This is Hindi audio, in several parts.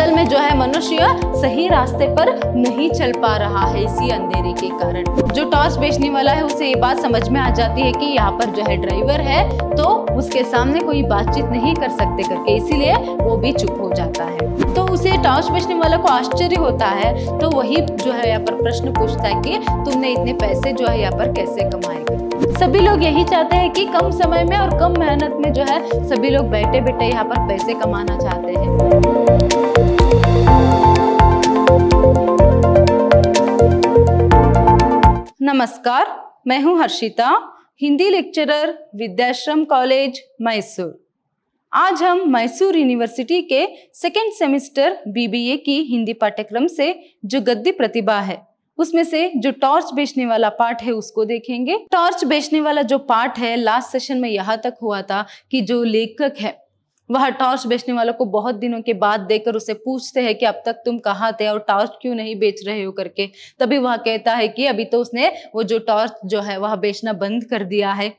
असल में जो है मनुष्य सही रास्ते पर नहीं चल पा रहा है इसी अंधेरे के कारण जो टॉर्च बेचने वाला है उसे ये बात समझ में आ जाती है कि यहाँ पर जो है ड्राइवर है तो उसके सामने कोई बातचीत नहीं कर सकते करके इसीलिए वो भी चुप हो जाता है तो उसे टॉर्च बेचने वाला को आश्चर्य होता है तो वही जो है यहाँ पर प्रश्न पूछता है की तुमने इतने पैसे जो है यहाँ पर कैसे कमाए सभी लोग यही चाहते हैं कि कम समय में और कम मेहनत में जो है सभी लोग बैठे बैठे यहाँ पर पैसे कमाना चाहते हैं नमस्कार मैं हूं हर्षिता हिंदी लेक्चरर विद्याश्रम कॉलेज मैसूर आज हम मैसूर यूनिवर्सिटी के सेकेंड सेमेस्टर बीबीए की हिंदी पाठ्यक्रम से जो गद्दी प्रतिभा है उसमें से जो टॉर्च बेचने वाला पार्ट है उसको देखेंगे टॉर्च बेचने वाला जो पार्ट है लास्ट सेशन में यहाँ तक हुआ था कि जो लेखक है वह टॉर्च बेचने वालों को बहुत दिनों के बाद देकर उसे पूछते हैं कि अब तक तुम कहाँ थे और टॉर्च क्यों नहीं बेच रहे हो करके तभी वह कहता है कि अभी तो उसने वो जो टॉर्च जो है वह बेचना बंद कर दिया है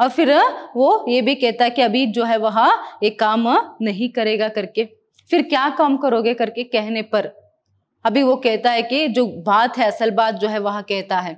और फिर वो ये भी कहता है कि अभी जो है वह ये काम नहीं करेगा करके फिर क्या काम करोगे करके कहने पर अभी वो कहता है कि जो बात है असल बात जो है वह कहता है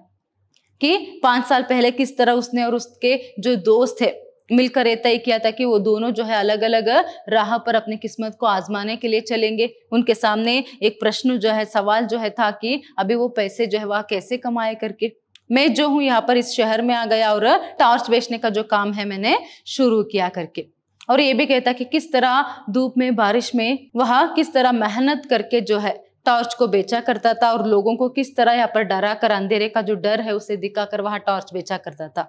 कि पांच साल पहले किस तरह उसने और उसके जो दोस्त है मिलकर ये तय किया था कि वो दोनों जो है अलग अलग राह पर अपनी किस्मत को आजमाने के लिए चलेंगे उनके सामने एक प्रश्न जो है सवाल जो है था कि अभी वो पैसे जो है वह कैसे कमाए करके मैं जो हूँ यहाँ पर इस शहर में आ गया और टॉर्च बेचने का जो काम है मैंने शुरू किया करके और ये भी कहता कि किस तरह धूप में बारिश में वह किस तरह मेहनत करके जो है टॉर्च को बेचा करता था और लोगों को किस तरह यहाँ पर डरा कर अंधेरे का जो डर है उसे दिखाकर वहां टॉर्च बेचा करता था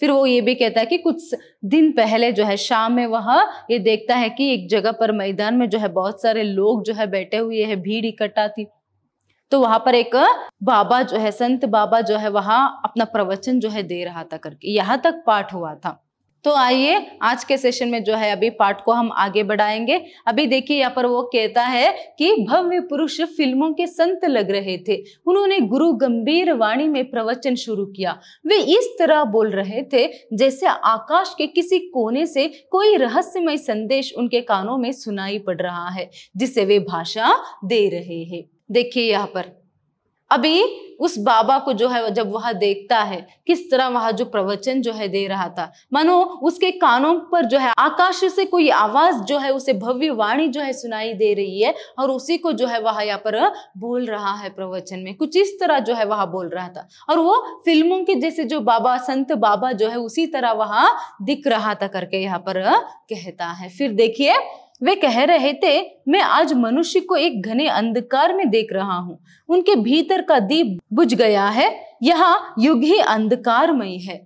फिर वो ये भी कहता है कि कुछ दिन पहले जो है शाम में वहां ये देखता है कि एक जगह पर मैदान में जो है बहुत सारे लोग जो है बैठे हुए है भीड़ इकट्ठा थी तो वहां पर एक बाबा जो है संत बाबा जो है वहां अपना प्रवचन जो है दे रहा था करके यहाँ तक पाठ हुआ था तो आइए आज के सेशन में जो है अभी पार्ट को हम आगे बढ़ाएंगे अभी देखिए यहाँ पर वो कहता है कि भव्य पुरुष फिल्मों के संत लग रहे थे उन्होंने गुरु गंभीर वाणी में प्रवचन शुरू किया वे इस तरह बोल रहे थे जैसे आकाश के किसी कोने से कोई रहस्यमय संदेश उनके कानों में सुनाई पड़ रहा है जिसे वे भाषा दे रहे हैं देखिए यहाँ पर अभी उस बाबा को जो है जब वह देखता है किस तरह वह जो प्रवचन जो है दे रहा था मानो उसके कानों पर जो है आकाश से कोई आवाज जो है उसे भव्य वाणी जो है सुनाई दे रही है और उसी को जो है वह यहाँ पर बोल रहा है प्रवचन में कुछ इस तरह जो है वह बोल रहा था और वो फिल्मों के जैसे जो बाबा संत बाबा जो है उसी तरह वहा दिख रहा था करके यहाँ पर कहता है फिर देखिए वे कह रहे थे मैं आज मनुष्य को एक घने अंधकार में देख रहा हूँ उनके भीतर का दीप बुझ गया है यहाँ युग ही अंधकारमय है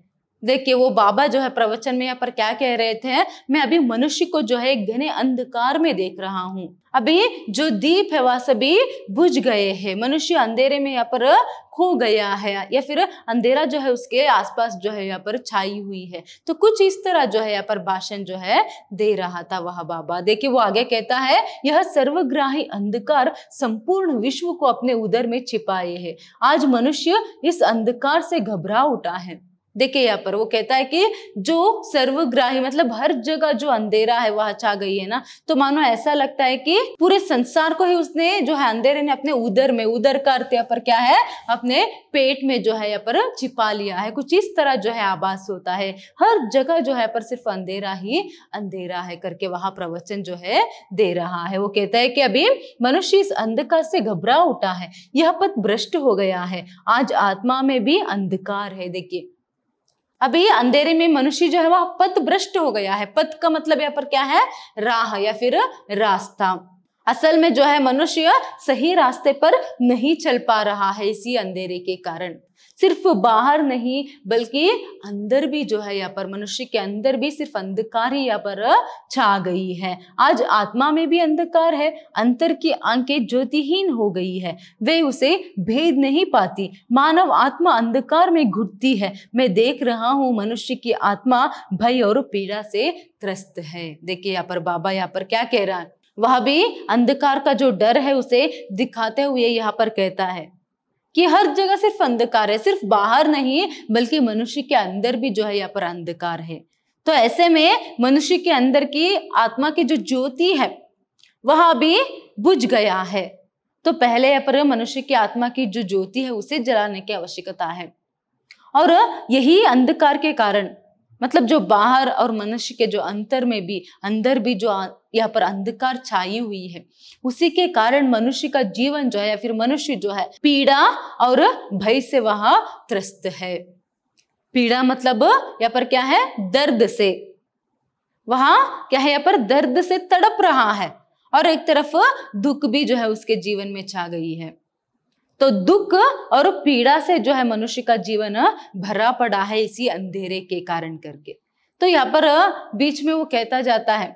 देखिए वो बाबा जो है प्रवचन में यहाँ पर क्या कह रहे थे मैं अभी मनुष्य को जो है घने अंधकार में देख रहा हूँ अभी जो दीप है वह सभी बुझ गए हैं मनुष्य अंधेरे में यहाँ पर खो गया है या फिर अंधेरा जो है उसके आसपास जो है यहाँ पर छाई हुई है तो कुछ इस तरह जो है यहाँ पर भाषण जो है दे रहा था वह बाबा देखिए वो आगे कहता है यह सर्वग्राही अंधकार संपूर्ण विश्व को अपने उदर में छिपाए है आज मनुष्य इस अंधकार से घबरा उठा है देखिए यहाँ पर वो कहता है कि जो सर्वग्राही मतलब हर जगह जो अंधेरा है वह छा गई है ना तो मानो ऐसा लगता है कि पूरे संसार को ही उसने जो है अंधेरे ने अपने उदर में उदर का अर्थ यहाँ पर क्या है अपने पेट में जो है यहाँ पर छिपा लिया है कुछ इस तरह जो है आभास होता है हर जगह जो है पर सिर्फ अंधेरा ही अंधेरा है करके वहां प्रवचन जो है दे रहा है वो कहता है कि अभी मनुष्य इस अंधकार से घबरा उठा है यह पथ भ्रष्ट हो गया है आज आत्मा में भी अंधकार है देखिए अभी अंधेरे में मनुष्य जो है वह पथ भ्रष्ट हो गया है पथ का मतलब यहाँ पर क्या है राह या फिर रास्ता असल में जो है मनुष्य सही रास्ते पर नहीं चल पा रहा है इसी अंधेरे के कारण सिर्फ बाहर नहीं बल्कि अंदर भी जो है यहाँ पर मनुष्य के अंदर भी सिर्फ अंधकार ही यहाँ पर छा गई है आज आत्मा में भी अंधकार है अंतर की आंखें ज्योतिहीन हो गई है वे उसे भेद नहीं पाती मानव आत्मा अंधकार में घुटती है मैं देख रहा हूँ मनुष्य की आत्मा भय और पीड़ा से त्रस्त है देखिए यहाँ पर बाबा यहाँ पर क्या कह रहा है वह भी अंधकार का जो डर है उसे दिखाते हुए यहाँ पर कहता है कि हर जगह सिर्फ अंधकार है सिर्फ बाहर नहीं है बल्कि मनुष्य के अंदर भी जो है यहाँ पर अंधकार है तो ऐसे में मनुष्य के अंदर की आत्मा की जो ज्योति है वह अभी बुझ गया है तो पहले यहाँ पर मनुष्य की आत्मा की जो ज्योति है उसे जलाने की आवश्यकता है और यही अंधकार के कारण मतलब जो बाहर और मनुष्य के जो अंतर में भी अंदर भी जो यहाँ पर अंधकार छाई हुई है उसी के कारण मनुष्य का जीवन जो है या फिर मनुष्य जो है पीड़ा और भय से वह त्रस्त है पीड़ा मतलब यहाँ पर क्या है दर्द से वहां क्या है यहाँ पर दर्द से तड़प रहा है और एक तरफ दुख भी जो है उसके जीवन में छा गई है तो दुख और पीड़ा से जो है मनुष्य का जीवन भरा पड़ा है इसी अंधेरे के कारण करके तो यहाँ पर बीच में वो कहता जाता है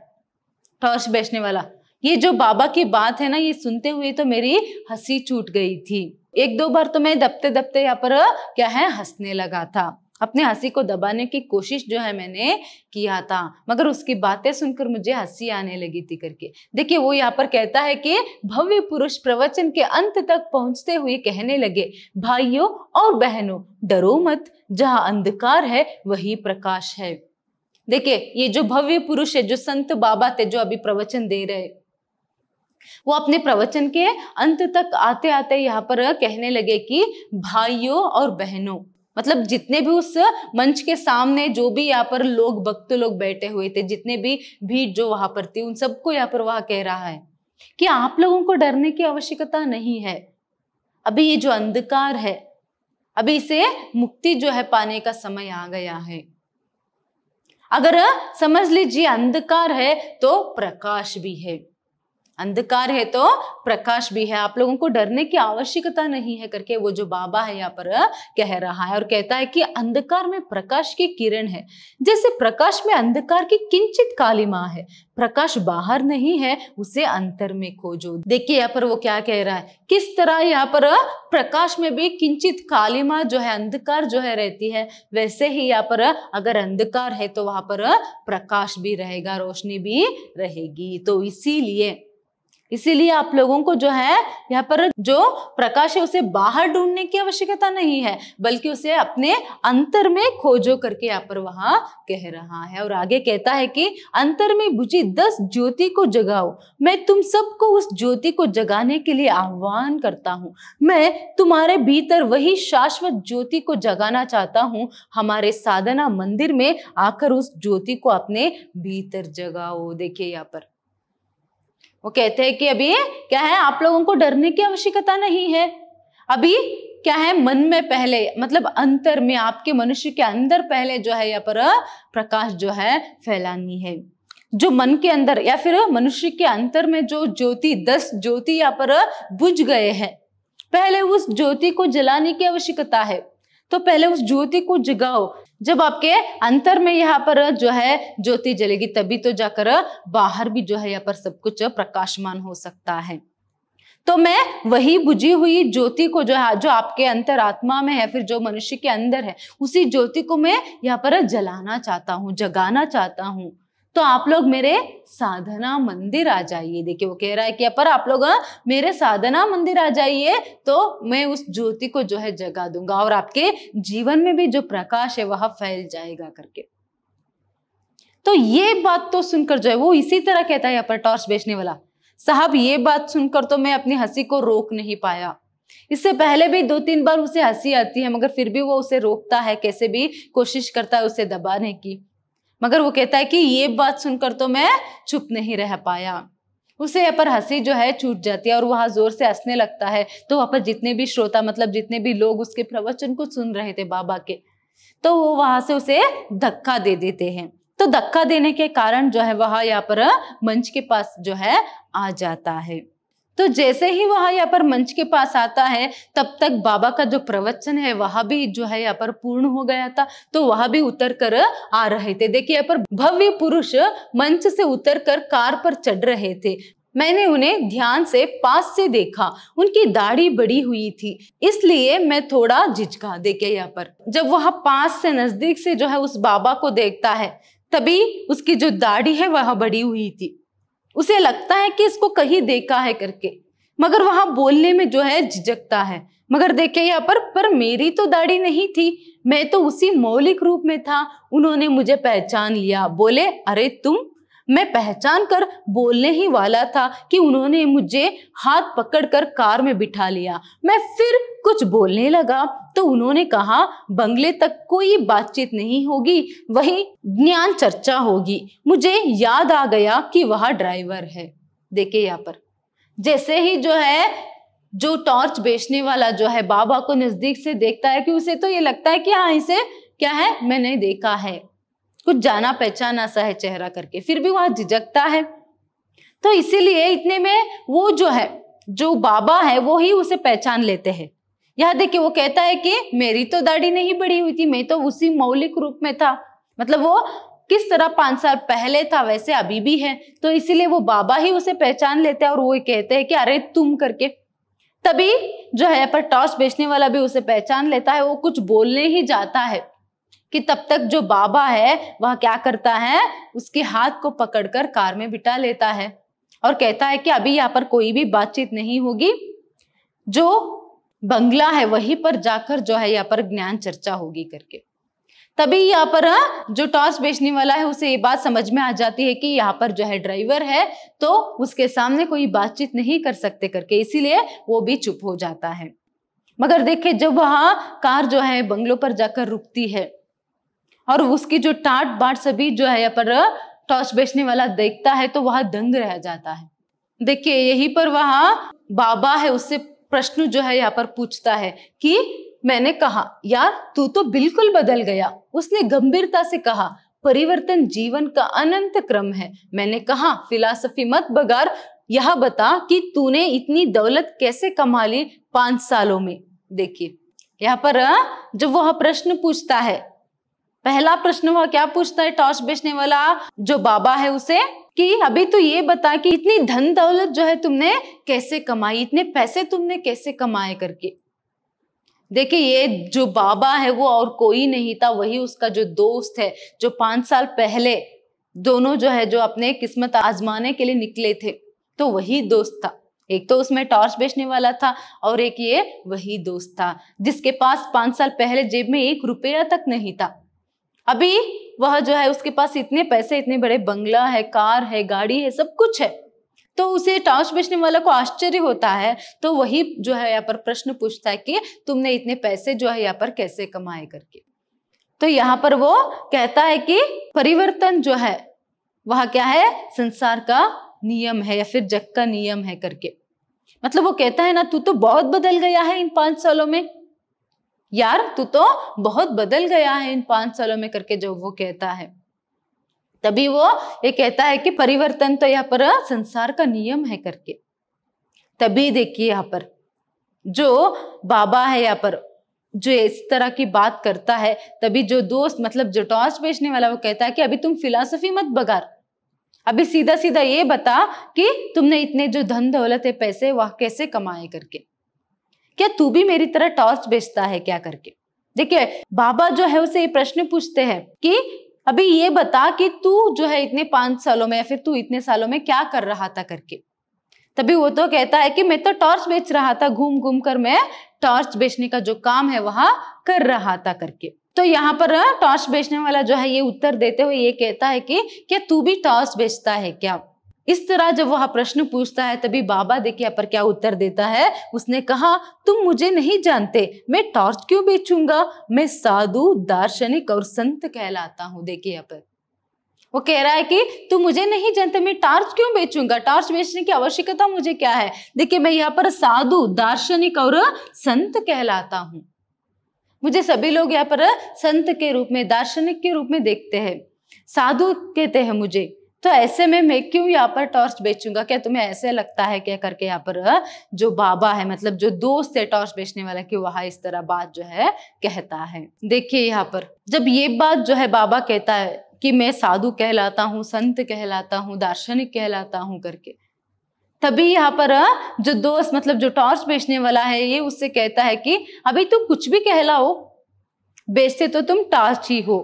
टॉर्च बेचने वाला ये जो बाबा की बात है ना ये सुनते हुए तो मेरी हंसी छूट गई थी एक दो बार तो मैं दबते दबते यहाँ पर क्या है हंसने लगा था अपने हंसी को दबाने की कोशिश जो है मैंने किया था मगर उसकी बातें सुनकर मुझे हंसी आने लगी थी करके देखिए वो यहाँ पर कहता है कि भव्य पुरुष प्रवचन के अंत तक पहुंचते हुए कहने लगे भाइयों और बहनों डरो मत जहाँ अंधकार है वही प्रकाश है देखिए ये जो भव्य पुरुष है जो संत बाबा थे जो अभी प्रवचन दे रहे वो अपने प्रवचन के अंत तक आते आते यहाँ पर कहने लगे कि भाइयों और बहनों मतलब जितने भी उस मंच के सामने जो भी यहाँ पर लोग भक्त लोग बैठे हुए थे जितने भी भीड़ जो वहां पर थी उन सबको यहाँ पर वहां कह रहा है कि आप लोगों को डरने की आवश्यकता नहीं है अभी ये जो अंधकार है अभी इसे मुक्ति जो है पाने का समय आ गया है अगर समझ लीजिए अंधकार है तो प्रकाश भी है अंधकार है तो प्रकाश भी है आप लोगों को डरने की आवश्यकता नहीं है करके वो जो बाबा है यहाँ पर कह रहा है और कहता है कि अंधकार में प्रकाश की किरण है जैसे प्रकाश में अंधकार की किंचित काली माँ है प्रकाश बाहर नहीं है उसे अंतर में खोजो देखिए यहाँ पर वो क्या कह रहा है किस तरह यहाँ पर प्रकाश में भी किंचित माँ जो है अंधकार जो है रहती है वैसे ही यहाँ पर अगर अंधकार है तो वहां पर प्रकाश भी रहेगा रोशनी भी रहेगी तो इसीलिए इसीलिए आप लोगों को जो है यहाँ पर जो प्रकाश है उसे बाहर ढूंढने की आवश्यकता नहीं है बल्कि उसे अपने अंतर में खोजो करके यहाँ पर वहां कह रहा है और आगे कहता है कि अंतर में बुझी दस ज्योति को जगाओ मैं तुम सबको उस ज्योति को जगाने के लिए आह्वान करता हूँ मैं तुम्हारे भीतर वही शाश्वत ज्योति को जगाना चाहता हूँ हमारे साधना मंदिर में आकर उस ज्योति को अपने भीतर जगाओ देखिए यहाँ पर वो कहते हैं कि अभी क्या है आप लोगों को डरने की आवश्यकता नहीं है अभी क्या है मन में पहले मतलब अंतर में आपके मनुष्य के अंदर पहले जो है यहाँ पर प्रकाश जो है फैलानी है जो मन के अंदर या फिर मनुष्य के अंतर में जो ज्योति दस ज्योति यहाँ पर बुझ गए हैं पहले उस ज्योति को जलाने की आवश्यकता है तो पहले उस ज्योति को जगाओ जब आपके अंतर में यहाँ पर जो है ज्योति जलेगी तभी तो जाकर बाहर भी जो है यहाँ पर सब कुछ प्रकाशमान हो सकता है तो मैं वही बुझी हुई ज्योति को जो है जो आपके अंतर आत्मा में है फिर जो मनुष्य के अंदर है उसी ज्योति को मैं यहाँ पर जलाना चाहता हूँ जगाना चाहता हूँ तो आप लोग मेरे साधना मंदिर आ जाइए देखिए वो कह रहा है कि पर आप लोग हाँ, मेरे साधना मंदिर आ जाइए तो मैं उस ज्योति को जो है जगा दूंगा और आपके जीवन में भी जो प्रकाश है वह फैल जाएगा करके तो ये बात तो सुनकर जो है वो इसी तरह कहता है यहाँ पर टॉर्च बेचने वाला साहब ये बात सुनकर तो मैं अपनी हंसी को रोक नहीं पाया इससे पहले भी दो तीन बार उसे हंसी आती है मगर फिर भी वो उसे रोकता है कैसे भी कोशिश करता है उसे दबाने की मगर वो कहता है कि ये बात सुनकर तो मैं चुप नहीं रह पाया उसे यहाँ पर हंसी जो है छूट जाती है और वहाँ जोर से हंसने लगता है तो वहाँ पर जितने भी श्रोता मतलब जितने भी लोग उसके प्रवचन को सुन रहे थे बाबा के तो वो वहां से उसे धक्का दे देते हैं तो धक्का देने के कारण जो है वह यहाँ पर मंच के पास जो है आ जाता है तो जैसे ही वह यहाँ पर मंच के पास आता है तब तक बाबा का जो प्रवचन है वह भी जो है यहाँ पर पूर्ण हो गया था तो वह भी उतर कर आ रहे थे देखिए यहाँ पर भव्य पुरुष मंच से उतर कर कार पर चढ़ रहे थे मैंने उन्हें ध्यान से पास से देखा उनकी दाढ़ी बड़ी हुई थी इसलिए मैं थोड़ा झिझका देखे यहाँ पर जब वह पास से नजदीक से जो है उस बाबा को देखता है तभी उसकी जो दाढ़ी है वह बड़ी हुई थी उसे लगता है कि इसको कहीं देखा है करके मगर वहां बोलने में जो है झिझकता है मगर देखे यहाँ पर पर मेरी तो दाढ़ी नहीं थी मैं तो उसी मौलिक रूप में था उन्होंने मुझे पहचान लिया बोले अरे तुम मैं पहचान कर बोलने ही वाला था कि उन्होंने मुझे हाथ पकड़कर कार में बिठा लिया मैं फिर कुछ बोलने लगा तो उन्होंने कहा बंगले तक कोई बातचीत नहीं होगी वही ज्ञान चर्चा होगी मुझे याद आ गया कि वह ड्राइवर है देखे यहाँ पर जैसे ही जो है जो टॉर्च बेचने वाला जो है बाबा को नजदीक से देखता है कि उसे तो ये लगता है कि हाँ इसे क्या है मैंने देखा है कुछ जाना पहचाना सा है चेहरा करके फिर भी वहां झिझकता है तो इसीलिए इतने में वो जो है जो बाबा है वो ही उसे पहचान लेते हैं यहाँ देखिए वो कहता है कि मेरी तो दाढ़ी नहीं बड़ी हुई थी मैं तो उसी मौलिक रूप में था मतलब वो किस तरह पांच साल पहले था वैसे अभी भी है तो इसीलिए वो बाबा ही उसे पहचान लेते हैं और वो कहते हैं कि अरे तुम करके तभी जो है पर टॉर्च बेचने वाला भी उसे पहचान लेता है वो कुछ बोलने ही जाता है कि तब तक जो बाबा है वह क्या करता है उसके हाथ को पकड़कर कार में बिठा लेता है और कहता है कि अभी यहाँ पर कोई भी बातचीत नहीं होगी जो बंगला है वहीं पर जाकर जो है यहाँ पर ज्ञान चर्चा होगी करके तभी यहाँ पर हाँ, जो टॉर्च बेचने वाला है उसे ये बात समझ में आ जाती है कि यहाँ पर जो है ड्राइवर है तो उसके सामने कोई बातचीत नहीं कर सकते करके इसीलिए वो भी चुप हो जाता है मगर देखे जब वहां कार जो है बंगलों पर जाकर रुकती है और उसकी जो टाट बाट सभी जो है यहाँ पर टॉर्च बेचने वाला देखता है तो वह दंग रह जाता है देखिए यही पर वह बाबा है उससे प्रश्न जो है यहाँ पर पूछता है कि मैंने कहा यार तू तो बिल्कुल बदल गया उसने गंभीरता से कहा परिवर्तन जीवन का अनंत क्रम है मैंने कहा फिलासफी मत बगार यह बता कि तूने इतनी दौलत कैसे कमा ली पांच सालों में देखिए यहाँ पर जो वह प्रश्न पूछता है पहला प्रश्न वह क्या पूछता है टॉर्च बेचने वाला जो बाबा है उसे कि अभी तो ये बता कि इतनी धन दौलत जो है तुमने कैसे कमाई इतने पैसे तुमने कैसे कमाए करके देखिए ये जो बाबा है वो और कोई नहीं था वही उसका जो दोस्त है जो पांच साल पहले दोनों जो है जो अपने किस्मत आजमाने के लिए निकले थे तो वही दोस्त था एक तो उसमें टॉर्च बेचने वाला था और एक ये वही दोस्त था जिसके पास पांच साल पहले जेब में एक रुपया तक नहीं था अभी वह जो है उसके पास इतने पैसे इतने बड़े बंगला है कार है गाड़ी है सब कुछ है तो उसे टॉर्च बेचने वाला को आश्चर्य होता है तो वही जो है यहाँ पर प्रश्न पूछता है कि तुमने इतने पैसे जो है यहाँ पर कैसे कमाए करके तो यहाँ पर वो कहता है कि परिवर्तन जो है वह क्या है संसार का नियम है या फिर जग का नियम है करके मतलब वो कहता है ना तू तो बहुत बदल गया है इन पांच सालों में यार तू तो बहुत बदल गया है इन पांच सालों में करके जो वो कहता है तभी वो ये कहता है कि परिवर्तन तो यहाँ पर संसार का नियम है करके तभी देखिए यहाँ पर जो बाबा है यहाँ पर जो इस तरह की बात करता है तभी जो दोस्त मतलब जो टॉर्च बेचने वाला वो कहता है कि अभी तुम फिलोसफी मत बगार अभी सीधा सीधा ये बता कि तुमने इतने जो धन दौलत है पैसे वह कैसे कमाए करके क्या तू भी मेरी तरह टॉर्च बेचता है क्या करके देखिए बाबा जो है उसे ये प्रश्न पूछते हैं कि अभी ये बता कि तू जो है इतने पांच सालों में या फिर तू इतने सालों में क्या कर रहा था करके तभी वो तो कहता है कि मैं तो टॉर्च बेच रहा था घूम घूम कर मैं टॉर्च बेचने का जो काम है वहां कर रहा था करके तो यहाँ पर टॉर्च बेचने वाला जो है ये उत्तर देते हुए ये कहता है कि क्या तू भी टॉर्च बेचता है क्या इस तरह जब वह प्रश्न पूछता है तभी बाबा देखिए पर क्या उत्तर देता है उसने कहा तुम मुझे नहीं जानते मैं टॉर्च क्यों बेचूंगा मैं साधु दार्शनिक और संत कहलाता हूं देखिए पर वो कह रहा है कि तू मुझे नहीं जानते मैं टॉर्च क्यों बेचूंगा टॉर्च बेचने की आवश्यकता मुझे क्या है देखिए मैं यहाँ पर साधु दार्शनिक और संत कहलाता हूं मुझे सभी लोग यहाँ पर संत के रूप में दार्शनिक के रूप में देखते हैं साधु कहते हैं मुझे तो ऐसे में मैं क्यों यहाँ पर टॉर्च बेचूंगा क्या तुम्हें ऐसे लगता है क्या करके यहाँ पर जो बाबा है मतलब जो दोस्त है टॉर्च बेचने वाला की वहां इस तरह बात जो है कहता है देखिए यहाँ पर जब ये बात जो है बाबा कहता है कि मैं साधु कहलाता हूँ संत कहलाता हूँ दार्शनिक कहलाता हूँ करके तभी यहाँ पर जो दोस्त मतलब जो टॉर्च बेचने वाला है ये उससे कहता है कि अभी तुम तो कुछ भी कहलाओ बेचते तो तुम टॉर्च ही हो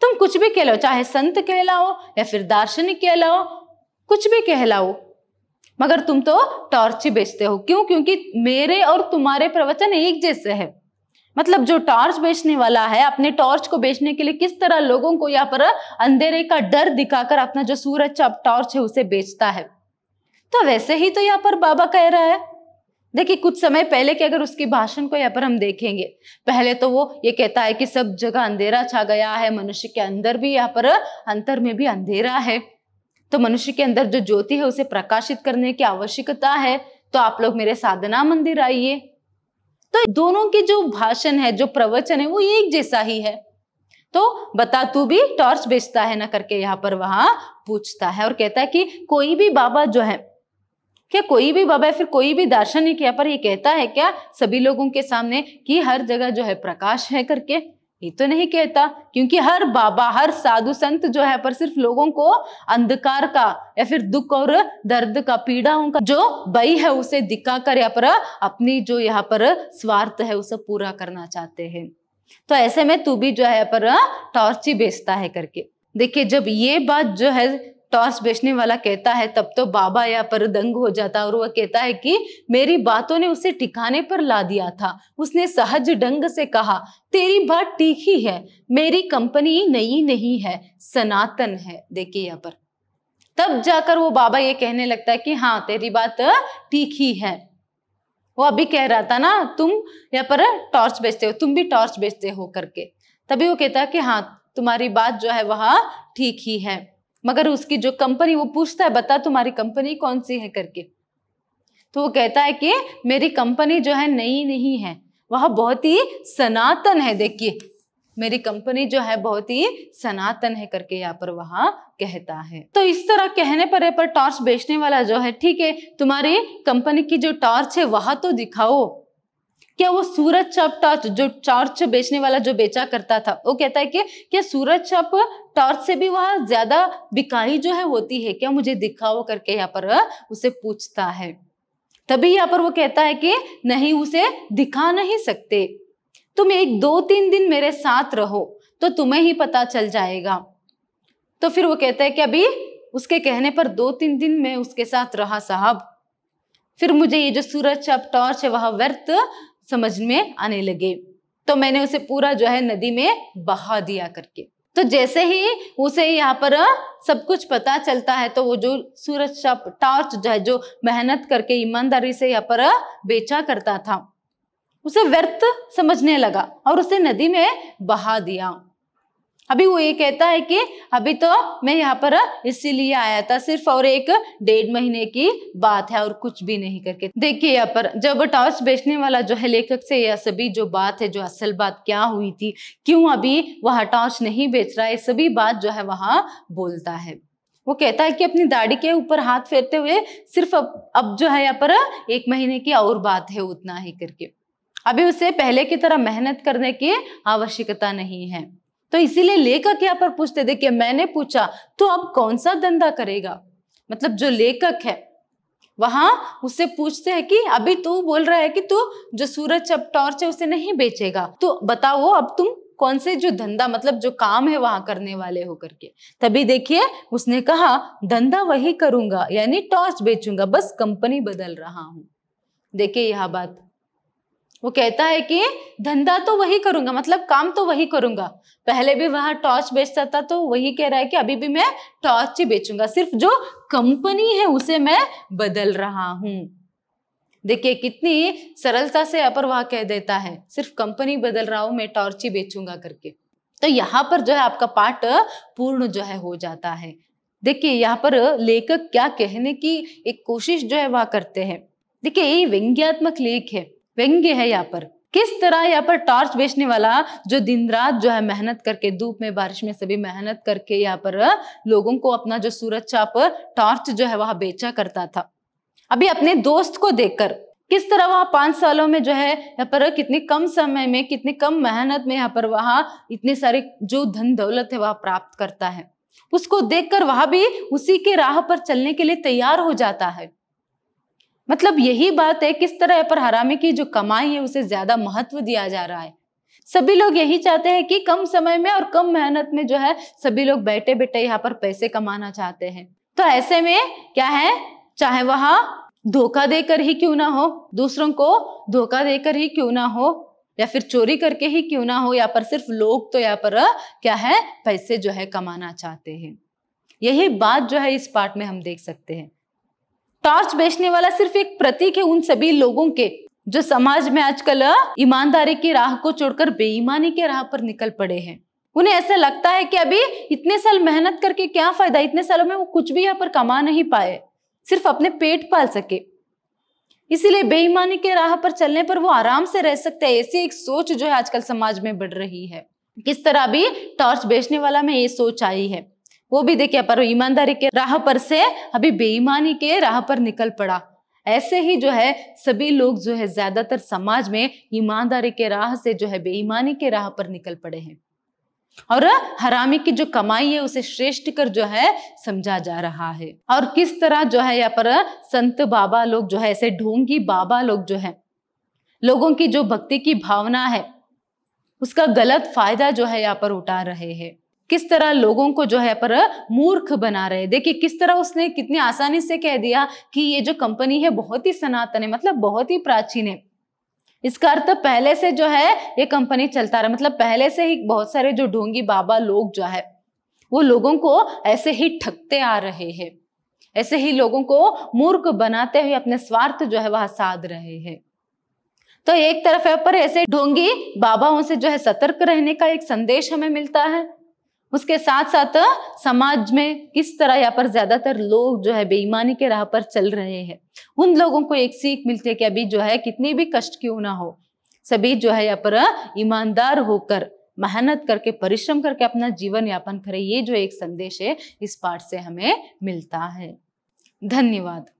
तुम कुछ भी कहलाओ चाहे संत कहलाओ या फिर दार्शनिक कहलाओ कुछ भी कहलाओ मगर तुम तो टॉर्च ही बेचते हो क्यों क्योंकि मेरे और तुम्हारे प्रवचन एक जैसे है मतलब जो टॉर्च बेचने वाला है अपने टॉर्च को बेचने के लिए किस तरह लोगों को यहाँ पर अंधेरे का डर दिखाकर अपना जो सूरज टॉर्च है उसे बेचता है तो वैसे ही तो यहाँ पर बाबा कह रहा है देखिए कुछ समय पहले के अगर उसके भाषण को यहाँ पर हम देखेंगे पहले तो वो ये कहता है कि सब जगह अंधेरा छा गया है मनुष्य के अंदर भी यहाँ पर अंतर में भी अंधेरा है तो मनुष्य के अंदर जो ज्योति है उसे प्रकाशित करने की आवश्यकता है तो आप लोग मेरे साधना मंदिर आइए तो दोनों के जो भाषण है जो प्रवचन है वो एक जैसा ही है तो बता तू भी टॉर्च बेचता है ना करके यहाँ पर वहां पूछता है और कहता है कि कोई भी बाबा जो है क्या कोई भी बाबा या फिर कोई भी दार्शनिक यहाँ पर ये कहता है क्या सभी लोगों के सामने कि हर जगह जो है प्रकाश है करके ये तो नहीं कहता क्योंकि हर बाबा हर साधु संत जो है पर सिर्फ लोगों को अंधकार का या फिर दुख और दर्द का पीड़ाओं का जो बई है उसे दिखाकर यहाँ पर अपनी जो यहाँ पर स्वार्थ है उसे पूरा करना चाहते हैं तो ऐसे में तू भी जो है पर टॉर्च ही बेचता है करके देखिए जब ये बात जो है टॉस तो बेचने वाला कहता है तब तो बाबा या पर दंग हो जाता और वह कहता है कि मेरी बातों ने उसे ठिकाने पर ला दिया था उसने सहज ढंग से कहा तेरी बात ठीक ही है मेरी कंपनी नई नहीं है सनातन है देखिए यहाँ पर तब जाकर वो बाबा ये कहने लगता है कि हाँ तेरी बात ठीक ही है वो अभी कह रहा था ना तुम यहाँ पर टॉर्च बेचते हो तुम भी टॉर्च बेचते हो करके तभी वो कहता है कि हाँ तुम्हारी बात जो है वह ठीक ही है मगर उसकी जो कंपनी वो पूछता है बता तुम्हारी कंपनी कौन सी है करके तो वो कहता है कि मेरी कंपनी जो है नई नहीं है वह बहुत ही सनातन है देखिए मेरी कंपनी जो है बहुत ही सनातन है करके यहाँ पर वहाँ कहता है तो इस तरह कहने पर पर टॉर्च बेचने वाला जो है ठीक है तुम्हारी कंपनी की जो टॉर्च है वह तो दिखाओ क्या वो सूरज चप टॉर्च जो टॉर्च बेचने वाला जो बेचा करता था वो कहता है कि क्या सूरज चप टॉर्च से भी वहां ज्यादा बिकाई जो है होती है क्या मुझे दिखाओ करके यहाँ पर उसे पूछता है तभी यहाँ पर वो कहता है कि नहीं उसे दिखा नहीं सकते तुम एक दो तीन दिन मेरे साथ रहो तो तुम्हें ही पता चल जाएगा तो फिर वो कहता है कि अभी उसके कहने पर दो तीन दिन में उसके साथ रहा साहब फिर मुझे ये जो सूरज चप टॉर्च है वह व्यर्थ समझ में आने लगे तो मैंने उसे पूरा जो है नदी में बहा दिया करके तो जैसे ही उसे यहाँ पर सब कुछ पता चलता है तो वो जो सूरज टॉर्च जो है जो मेहनत करके ईमानदारी से यहाँ पर बेचा करता था उसे व्यर्थ समझने लगा और उसे नदी में बहा दिया अभी वो ये कहता है कि अभी तो मैं यहाँ पर इसीलिए आया था सिर्फ और एक डेढ़ महीने की बात है और कुछ भी नहीं करके देखिए यहाँ पर जब टॉर्च बेचने वाला जो है लेखक से यह सभी जो बात है जो असल बात क्या हुई थी क्यों अभी वह टॉर्च नहीं बेच रहा है सभी बात जो है वहां बोलता है वो कहता है कि अपनी दाढ़ी के ऊपर हाथ फेरते हुए सिर्फ अब अब जो है यहाँ पर एक महीने की और बात है उतना ही करके अभी उसे पहले की तरह मेहनत करने की आवश्यकता नहीं है तो इसीलिए लेखक यहाँ पर पूछते देखिए मैंने पूछा तो अब कौन सा धंधा करेगा मतलब जो लेखक है वहां उससे पूछते हैं कि अभी तू बोल रहा है कि तू जो सूरज अब टॉर्च है उसे नहीं बेचेगा तो बताओ अब तुम कौन से जो धंधा मतलब जो काम है वहां करने वाले हो करके तभी देखिए उसने कहा धंधा वही करूंगा यानी टॉर्च बेचूंगा बस कंपनी बदल रहा हूं देखिए यह बात वो कहता है कि धंधा तो वही करूंगा मतलब काम तो वही करूंगा पहले भी वह टॉर्च बेचता था तो वही कह रहा है कि अभी भी मैं टॉर्च ही बेचूंगा सिर्फ जो कंपनी है उसे मैं बदल रहा हूं देखिए कितनी सरलता से अपर वह कह देता है सिर्फ कंपनी बदल रहा हूं मैं टॉर्च ही बेचूंगा करके तो यहाँ पर जो है आपका पाठ पूर्ण जो है हो जाता है देखिए यहाँ पर लेखक क्या कहने की एक कोशिश जो है वह करते हैं देखिए ये व्यंग्यात्मक लेख है व्यंग्य है यहाँ पर किस तरह यहाँ पर टॉर्च बेचने वाला जो दिन रात जो है मेहनत करके धूप में बारिश में सभी मेहनत करके यहाँ पर लोगों को अपना जो सूरज चाप टॉर्च जो है वह बेचा करता था अभी अपने दोस्त को देखकर किस तरह वहाँ पांच सालों में जो है यहाँ पर कितने कम समय में कितने कम मेहनत में यहाँ पर वहां इतने सारे जो धन दौलत है वह प्राप्त करता है उसको देखकर वह भी उसी के राह पर चलने के लिए तैयार हो जाता है मतलब यही बात है किस तरह पर हरामी की जो कमाई है उसे ज्यादा महत्व दिया जा रहा है सभी लोग यही चाहते हैं कि कम समय में और कम मेहनत में जो है सभी लोग बैठे बैठे यहाँ पर पैसे कमाना चाहते हैं तो ऐसे में क्या है चाहे वह धोखा देकर ही क्यों ना हो दूसरों को धोखा देकर ही क्यों ना हो या फिर चोरी करके ही क्यों ना हो यहाँ पर सिर्फ लोग तो यहाँ पर क्या है पैसे जो है कमाना चाहते हैं यही बात जो है इस पार्ट में हम देख सकते हैं टॉर्च बेचने वाला सिर्फ एक प्रतीक है उन सभी लोगों के जो समाज में आजकल ईमानदारी की राह को छोड़कर बेईमानी के राह पर निकल पड़े हैं उन्हें ऐसा लगता है कि अभी इतने साल मेहनत करके क्या फायदा इतने सालों में वो कुछ भी यहाँ पर कमा नहीं पाए सिर्फ अपने पेट पाल सके इसीलिए बेईमानी के राह पर चलने पर वो आराम से रह सकते हैं ऐसी एक सोच जो है आजकल समाज में बढ़ रही है किस तरह भी टॉर्च बेचने वाला में ये सोच आई है वो भी देखिए पर ईमानदारी के राह पर से अभी बेईमानी के राह पर निकल पड़ा ऐसे ही जो है सभी लोग जो है ज्यादातर समाज में ईमानदारी के राह से जो है बेईमानी के राह पर निकल पड़े हैं और हरामी की जो कमाई है उसे श्रेष्ठ कर जो है समझा जा रहा है और किस तरह जो है यहाँ पर संत बाबा लोग जो है ऐसे ढोंगी बाबा लोग जो है लोगों की जो भक्ति की भावना है उसका गलत फायदा जो है यहाँ पर उठा रहे हैं किस तरह लोगों को जो है पर मूर्ख बना रहे देखिए किस तरह उसने कितनी आसानी से कह दिया कि ये जो कंपनी है बहुत ही सनातन है मतलब बहुत ही प्राचीन है इसका अर्थ पहले से जो है ये कंपनी चलता रहा मतलब पहले से ही बहुत सारे जो ढोंगी बाबा लोग जो है वो लोगों को ऐसे ही ठगते आ रहे हैं ऐसे ही लोगों को मूर्ख बनाते हुए अपने स्वार्थ जो है वह साध रहे हैं तो एक तरफ है पर ऐसे ढोंगी बाबाओं से जो है सतर्क रहने का एक संदेश हमें मिलता है उसके साथ साथ समाज में किस तरह यहाँ पर ज्यादातर लोग जो है बेईमानी के राह पर चल रहे हैं उन लोगों को एक सीख मिलती है कि अभी जो है कितने भी कष्ट क्यों ना हो सभी जो है यहाँ पर ईमानदार होकर मेहनत करके परिश्रम करके अपना जीवन यापन करें ये जो एक संदेश है इस पाठ से हमें मिलता है धन्यवाद